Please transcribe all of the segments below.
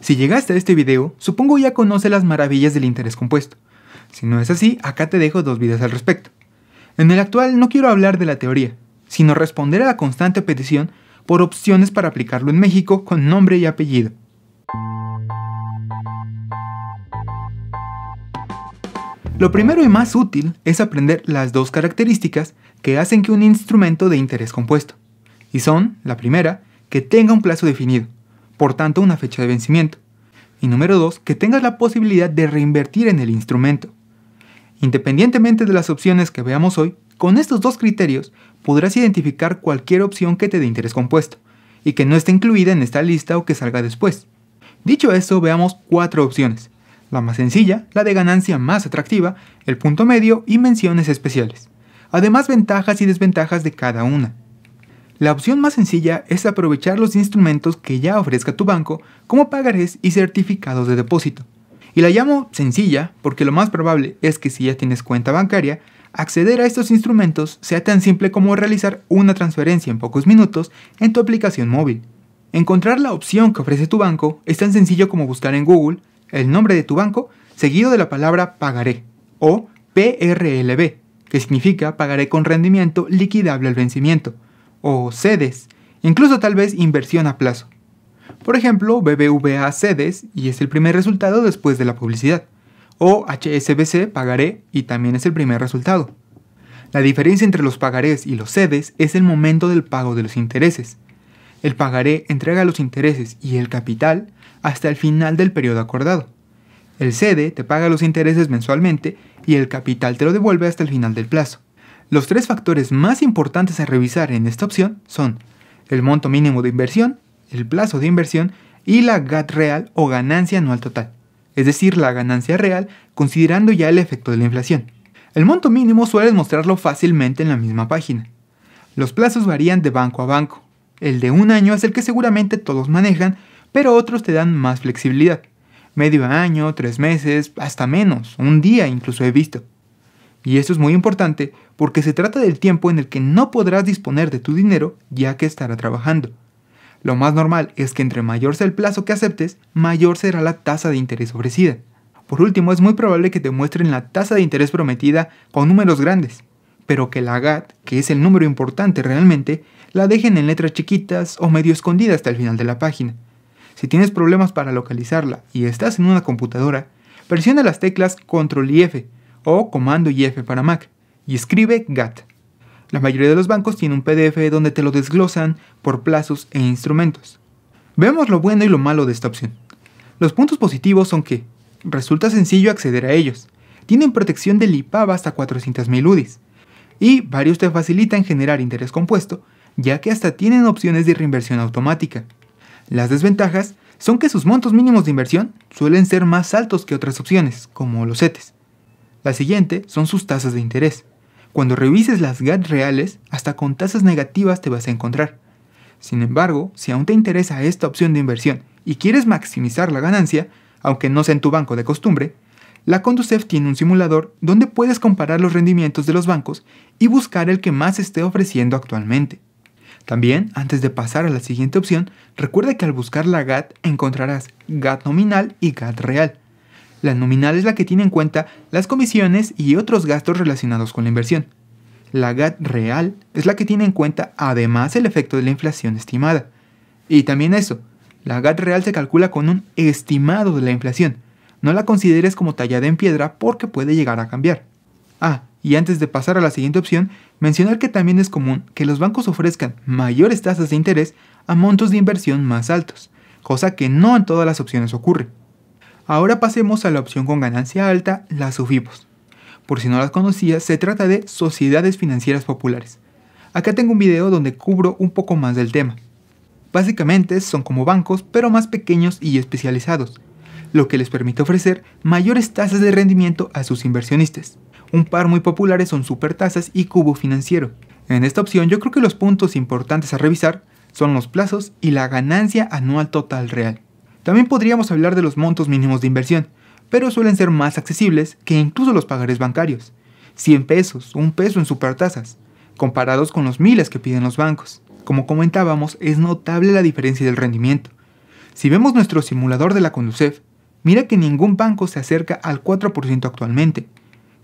Si llegaste a este video, supongo ya conoces las maravillas del interés compuesto. Si no es así, acá te dejo dos videos al respecto. En el actual no quiero hablar de la teoría, sino responder a la constante petición por opciones para aplicarlo en México con nombre y apellido. Lo primero y más útil es aprender las dos características que hacen que un instrumento de interés compuesto. Y son, la primera, que tenga un plazo definido, por tanto una fecha de vencimiento. Y número 2, que tengas la posibilidad de reinvertir en el instrumento. Independientemente de las opciones que veamos hoy, con estos dos criterios podrás identificar cualquier opción que te dé interés compuesto y que no esté incluida en esta lista o que salga después. Dicho esto, veamos cuatro opciones. La más sencilla, la de ganancia más atractiva, el punto medio y menciones especiales. Además, ventajas y desventajas de cada una. La opción más sencilla es aprovechar los instrumentos que ya ofrezca tu banco, como pagarés y certificados de depósito. Y la llamo sencilla porque lo más probable es que si ya tienes cuenta bancaria, acceder a estos instrumentos sea tan simple como realizar una transferencia en pocos minutos en tu aplicación móvil. Encontrar la opción que ofrece tu banco es tan sencillo como buscar en Google el nombre de tu banco seguido de la palabra pagaré o PRLB, que significa pagaré con rendimiento liquidable al vencimiento o sedes, incluso tal vez inversión a plazo. Por ejemplo, BBVA sedes y es el primer resultado después de la publicidad, o HSBC pagaré y también es el primer resultado. La diferencia entre los pagarés y los sedes es el momento del pago de los intereses. El pagaré entrega los intereses y el capital hasta el final del periodo acordado. El sede te paga los intereses mensualmente y el capital te lo devuelve hasta el final del plazo. Los tres factores más importantes a revisar en esta opción son el monto mínimo de inversión, el plazo de inversión y la GAT real o ganancia anual total, es decir, la ganancia real considerando ya el efecto de la inflación. El monto mínimo sueles mostrarlo fácilmente en la misma página. Los plazos varían de banco a banco. El de un año es el que seguramente todos manejan, pero otros te dan más flexibilidad. Medio año, tres meses, hasta menos, un día incluso he visto. Y esto es muy importante porque se trata del tiempo en el que no podrás disponer de tu dinero ya que estará trabajando. Lo más normal es que entre mayor sea el plazo que aceptes, mayor será la tasa de interés ofrecida. Por último, es muy probable que te muestren la tasa de interés prometida con números grandes, pero que la GAT, que es el número importante realmente, la dejen en letras chiquitas o medio escondida hasta el final de la página. Si tienes problemas para localizarla y estás en una computadora, presiona las teclas Control y F o comando y F para Mac y escribe GAT. La mayoría de los bancos tiene un PDF donde te lo desglosan por plazos e instrumentos. Veamos lo bueno y lo malo de esta opción. Los puntos positivos son que resulta sencillo acceder a ellos, tienen protección del IPAB hasta 400.000 UDIs, y varios te facilitan generar interés compuesto, ya que hasta tienen opciones de reinversión automática. Las desventajas son que sus montos mínimos de inversión suelen ser más altos que otras opciones, como los e CETES, la siguiente son sus tasas de interés. Cuando revises las GAT reales, hasta con tasas negativas te vas a encontrar. Sin embargo, si aún te interesa esta opción de inversión y quieres maximizar la ganancia, aunque no sea en tu banco de costumbre, la Conducef tiene un simulador donde puedes comparar los rendimientos de los bancos y buscar el que más esté ofreciendo actualmente. También, antes de pasar a la siguiente opción, recuerda que al buscar la GAT encontrarás GAT nominal y GAT real. La nominal es la que tiene en cuenta las comisiones y otros gastos relacionados con la inversión. La GAT real es la que tiene en cuenta además el efecto de la inflación estimada. Y también eso, la GAT real se calcula con un estimado de la inflación. No la consideres como tallada en piedra porque puede llegar a cambiar. Ah, y antes de pasar a la siguiente opción, mencionar que también es común que los bancos ofrezcan mayores tasas de interés a montos de inversión más altos, cosa que no en todas las opciones ocurre. Ahora pasemos a la opción con ganancia alta, las Ufibos, Por si no las conocías, se trata de sociedades financieras populares. Acá tengo un video donde cubro un poco más del tema. Básicamente son como bancos, pero más pequeños y especializados, lo que les permite ofrecer mayores tasas de rendimiento a sus inversionistas. Un par muy populares son Supertasas y Cubo Financiero. En esta opción yo creo que los puntos importantes a revisar son los plazos y la ganancia anual total real. También podríamos hablar de los montos mínimos de inversión, pero suelen ser más accesibles que incluso los pagares bancarios. 100 pesos, un peso en supertasas, comparados con los miles que piden los bancos. Como comentábamos, es notable la diferencia del rendimiento. Si vemos nuestro simulador de la Conducef, mira que ningún banco se acerca al 4% actualmente,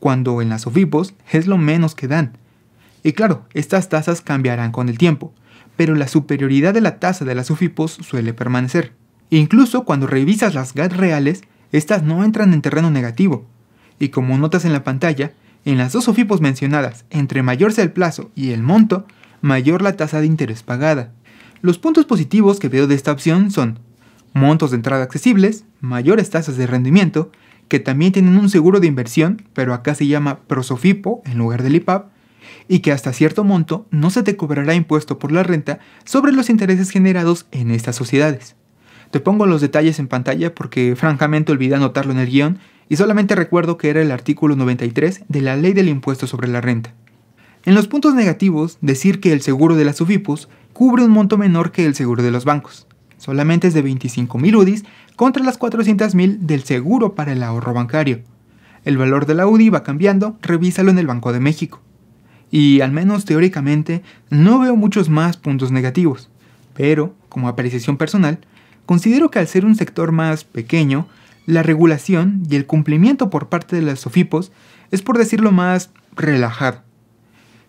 cuando en las OFIPOS es lo menos que dan. Y claro, estas tasas cambiarán con el tiempo, pero la superioridad de la tasa de las UFIPOS suele permanecer. Incluso cuando revisas las GAT reales, estas no entran en terreno negativo. Y como notas en la pantalla, en las dos OFIPOS mencionadas, entre mayor sea el plazo y el monto, mayor la tasa de interés pagada. Los puntos positivos que veo de esta opción son montos de entrada accesibles, mayores tasas de rendimiento, que también tienen un seguro de inversión, pero acá se llama Prosofipo en lugar del IPAP, y que hasta cierto monto no se te cobrará impuesto por la renta sobre los intereses generados en estas sociedades. Te pongo los detalles en pantalla porque francamente olvidé anotarlo en el guión y solamente recuerdo que era el artículo 93 de la Ley del Impuesto sobre la Renta. En los puntos negativos, decir que el seguro de las UFIPUS cubre un monto menor que el seguro de los bancos. Solamente es de 25.000 UDIs contra las 400.000 del seguro para el ahorro bancario. El valor de la UDI va cambiando, revísalo en el Banco de México. Y al menos teóricamente, no veo muchos más puntos negativos. Pero, como apreciación personal, Considero que al ser un sector más pequeño, la regulación y el cumplimiento por parte de las sofipos es por decirlo más relajado.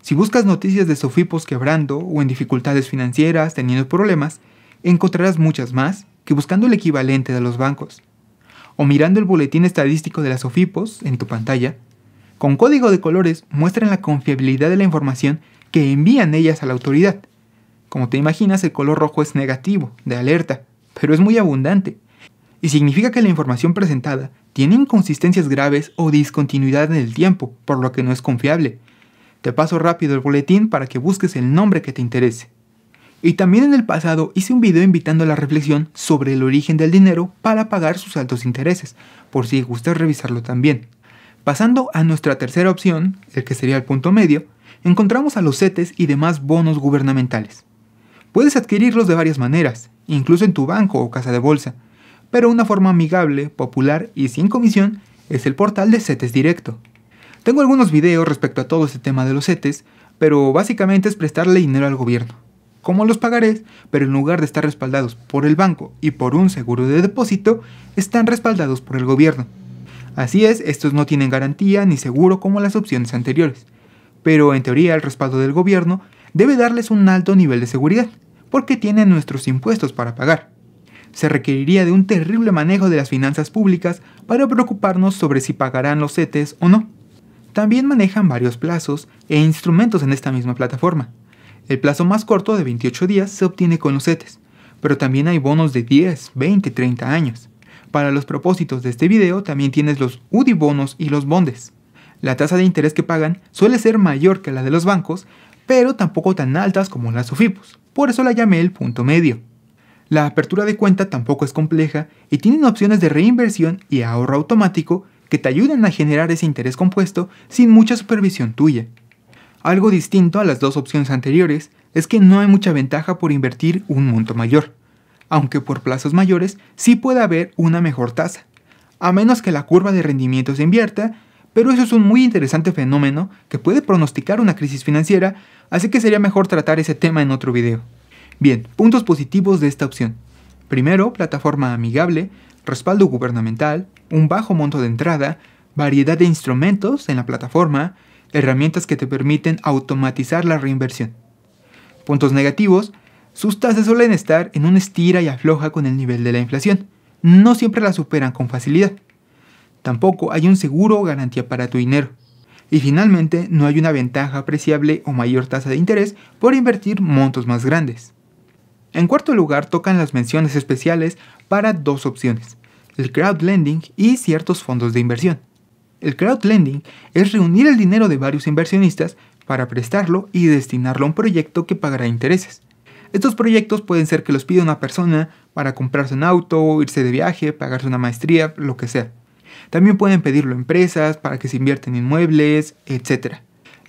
Si buscas noticias de sofipos quebrando o en dificultades financieras, teniendo problemas, encontrarás muchas más que buscando el equivalente de los bancos. O mirando el boletín estadístico de las sofipos en tu pantalla, con código de colores muestran la confiabilidad de la información que envían ellas a la autoridad. Como te imaginas, el color rojo es negativo, de alerta, pero es muy abundante, y significa que la información presentada tiene inconsistencias graves o discontinuidad en el tiempo, por lo que no es confiable. Te paso rápido el boletín para que busques el nombre que te interese. Y también en el pasado hice un video invitando a la reflexión sobre el origen del dinero para pagar sus altos intereses, por si gustas revisarlo también. Pasando a nuestra tercera opción, el que sería el punto medio, encontramos a los CETES y demás bonos gubernamentales. Puedes adquirirlos de varias maneras, incluso en tu banco o casa de bolsa. Pero una forma amigable, popular y sin comisión es el portal de CETES Directo. Tengo algunos videos respecto a todo este tema de los CETES, pero básicamente es prestarle dinero al gobierno. Como los pagarés, pero en lugar de estar respaldados por el banco y por un seguro de depósito, están respaldados por el gobierno. Así es, estos no tienen garantía ni seguro como las opciones anteriores. Pero en teoría el respaldo del gobierno debe darles un alto nivel de seguridad, porque tienen nuestros impuestos para pagar. Se requeriría de un terrible manejo de las finanzas públicas para preocuparnos sobre si pagarán los CETES o no. También manejan varios plazos e instrumentos en esta misma plataforma. El plazo más corto de 28 días se obtiene con los CETES, pero también hay bonos de 10, 20, 30 años. Para los propósitos de este video también tienes los UDI bonos y los bondes. La tasa de interés que pagan suele ser mayor que la de los bancos, pero tampoco tan altas como las OFIPUS, por eso la llamé el punto medio. La apertura de cuenta tampoco es compleja y tienen opciones de reinversión y ahorro automático que te ayudan a generar ese interés compuesto sin mucha supervisión tuya. Algo distinto a las dos opciones anteriores es que no hay mucha ventaja por invertir un monto mayor, aunque por plazos mayores sí puede haber una mejor tasa, a menos que la curva de rendimiento se invierta pero eso es un muy interesante fenómeno que puede pronosticar una crisis financiera, así que sería mejor tratar ese tema en otro video. Bien, puntos positivos de esta opción. Primero, plataforma amigable, respaldo gubernamental, un bajo monto de entrada, variedad de instrumentos en la plataforma, herramientas que te permiten automatizar la reinversión. Puntos negativos, sus tasas suelen estar en una estira y afloja con el nivel de la inflación. No siempre la superan con facilidad. Tampoco hay un seguro o garantía para tu dinero. Y finalmente, no hay una ventaja apreciable o mayor tasa de interés por invertir montos más grandes. En cuarto lugar, tocan las menciones especiales para dos opciones, el crowdlending y ciertos fondos de inversión. El crowdlending es reunir el dinero de varios inversionistas para prestarlo y destinarlo a un proyecto que pagará intereses. Estos proyectos pueden ser que los pida una persona para comprarse un auto, irse de viaje, pagarse una maestría, lo que sea. También pueden pedirlo empresas para que se invierten en inmuebles, etc.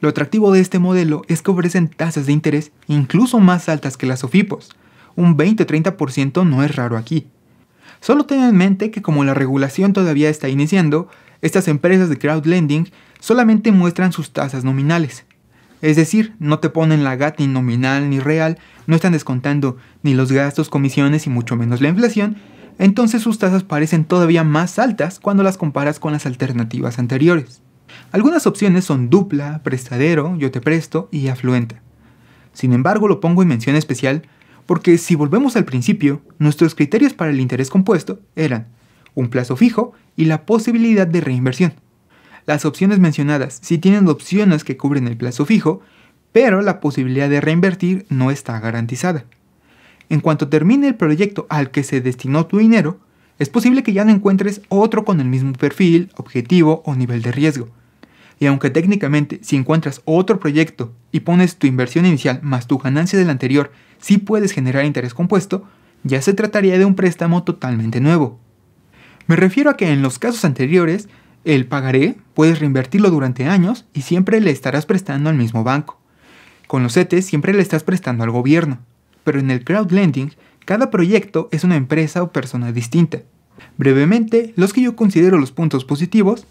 Lo atractivo de este modelo es que ofrecen tasas de interés incluso más altas que las OFIPOS. Un 20-30% no es raro aquí. Solo ten en mente que como la regulación todavía está iniciando, estas empresas de crowdlending solamente muestran sus tasas nominales. Es decir, no te ponen la GAT ni nominal ni real, no están descontando ni los gastos, comisiones y mucho menos la inflación, entonces sus tasas parecen todavía más altas cuando las comparas con las alternativas anteriores. Algunas opciones son dupla, prestadero, yo te presto y afluenta. Sin embargo, lo pongo en mención especial porque si volvemos al principio, nuestros criterios para el interés compuesto eran un plazo fijo y la posibilidad de reinversión. Las opciones mencionadas sí tienen opciones que cubren el plazo fijo, pero la posibilidad de reinvertir no está garantizada. En cuanto termine el proyecto al que se destinó tu dinero, es posible que ya no encuentres otro con el mismo perfil, objetivo o nivel de riesgo. Y aunque técnicamente si encuentras otro proyecto y pones tu inversión inicial más tu ganancia del anterior, sí puedes generar interés compuesto, ya se trataría de un préstamo totalmente nuevo. Me refiero a que en los casos anteriores, el pagaré puedes reinvertirlo durante años y siempre le estarás prestando al mismo banco. Con los CETES siempre le estás prestando al gobierno, pero en el crowdlending cada proyecto es una empresa o persona distinta. Brevemente, los que yo considero los puntos positivos,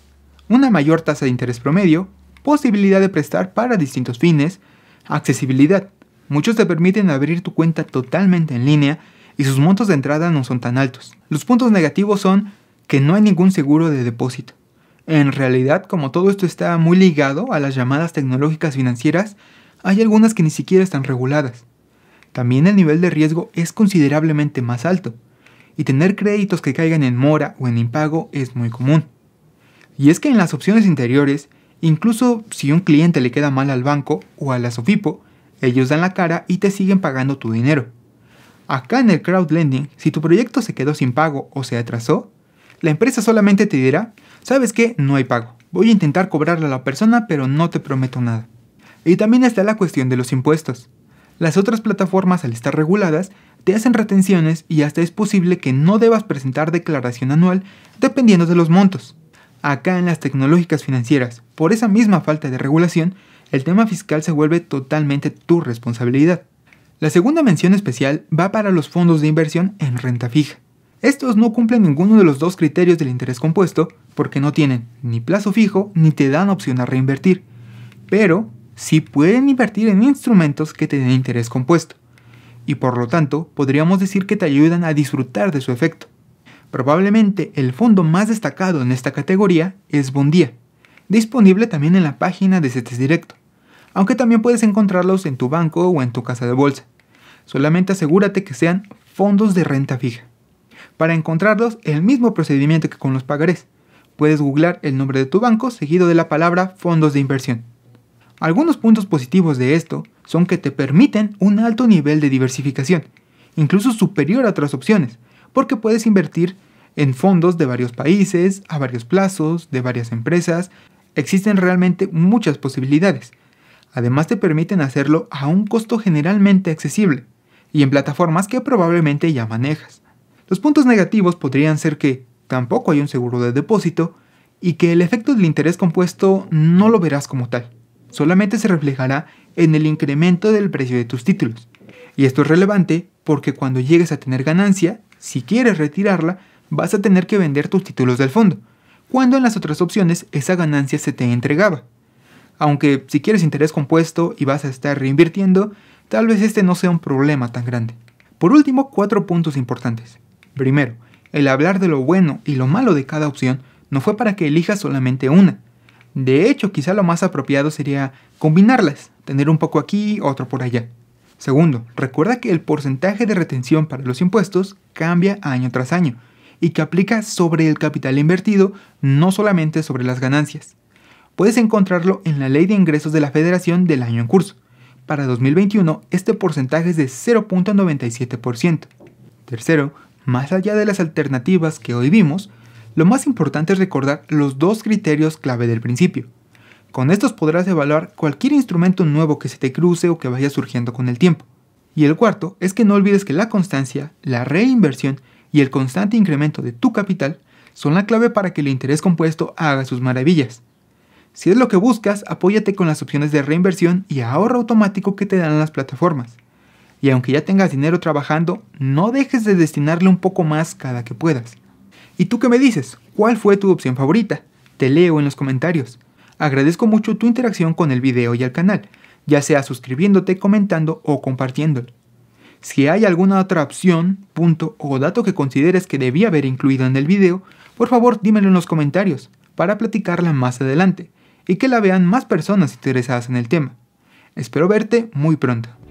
una mayor tasa de interés promedio, posibilidad de prestar para distintos fines, accesibilidad. Muchos te permiten abrir tu cuenta totalmente en línea y sus montos de entrada no son tan altos. Los puntos negativos son que no hay ningún seguro de depósito. En realidad, como todo esto está muy ligado a las llamadas tecnológicas financieras, hay algunas que ni siquiera están reguladas también el nivel de riesgo es considerablemente más alto, y tener créditos que caigan en mora o en impago es muy común. Y es que en las opciones interiores, incluso si un cliente le queda mal al banco o a la Sofipo, ellos dan la cara y te siguen pagando tu dinero. Acá en el crowdlending, si tu proyecto se quedó sin pago o se atrasó, la empresa solamente te dirá, sabes que no hay pago, voy a intentar cobrarle a la persona pero no te prometo nada. Y también está la cuestión de los impuestos. Las otras plataformas, al estar reguladas, te hacen retenciones y hasta es posible que no debas presentar declaración anual dependiendo de los montos. Acá en las tecnológicas financieras, por esa misma falta de regulación, el tema fiscal se vuelve totalmente tu responsabilidad. La segunda mención especial va para los fondos de inversión en renta fija. Estos no cumplen ninguno de los dos criterios del interés compuesto porque no tienen ni plazo fijo ni te dan opción a reinvertir. Pero sí pueden invertir en instrumentos que den interés compuesto, y por lo tanto podríamos decir que te ayudan a disfrutar de su efecto. Probablemente el fondo más destacado en esta categoría es Bondía, disponible también en la página de CETES Directo, aunque también puedes encontrarlos en tu banco o en tu casa de bolsa. Solamente asegúrate que sean fondos de renta fija. Para encontrarlos, el mismo procedimiento que con los pagarés. Puedes googlar el nombre de tu banco seguido de la palabra fondos de inversión. Algunos puntos positivos de esto son que te permiten un alto nivel de diversificación, incluso superior a otras opciones, porque puedes invertir en fondos de varios países, a varios plazos, de varias empresas. Existen realmente muchas posibilidades. Además te permiten hacerlo a un costo generalmente accesible y en plataformas que probablemente ya manejas. Los puntos negativos podrían ser que tampoco hay un seguro de depósito y que el efecto del interés compuesto no lo verás como tal solamente se reflejará en el incremento del precio de tus títulos. Y esto es relevante porque cuando llegues a tener ganancia, si quieres retirarla, vas a tener que vender tus títulos del fondo, cuando en las otras opciones esa ganancia se te entregaba. Aunque si quieres interés compuesto y vas a estar reinvirtiendo, tal vez este no sea un problema tan grande. Por último, cuatro puntos importantes. Primero, el hablar de lo bueno y lo malo de cada opción no fue para que elijas solamente una, de hecho, quizá lo más apropiado sería combinarlas, tener un poco aquí, otro por allá. Segundo, recuerda que el porcentaje de retención para los impuestos cambia año tras año y que aplica sobre el capital invertido, no solamente sobre las ganancias. Puedes encontrarlo en la Ley de Ingresos de la Federación del año en curso. Para 2021, este porcentaje es de 0.97%. Tercero, más allá de las alternativas que hoy vimos, lo más importante es recordar los dos criterios clave del principio. Con estos podrás evaluar cualquier instrumento nuevo que se te cruce o que vaya surgiendo con el tiempo. Y el cuarto es que no olvides que la constancia, la reinversión y el constante incremento de tu capital son la clave para que el interés compuesto haga sus maravillas. Si es lo que buscas, apóyate con las opciones de reinversión y ahorro automático que te dan las plataformas. Y aunque ya tengas dinero trabajando, no dejes de destinarle un poco más cada que puedas. ¿Y tú qué me dices? ¿Cuál fue tu opción favorita? Te leo en los comentarios. Agradezco mucho tu interacción con el video y el canal, ya sea suscribiéndote, comentando o compartiéndolo. Si hay alguna otra opción, punto o dato que consideres que debía haber incluido en el video, por favor dímelo en los comentarios para platicarla más adelante y que la vean más personas interesadas en el tema. Espero verte muy pronto.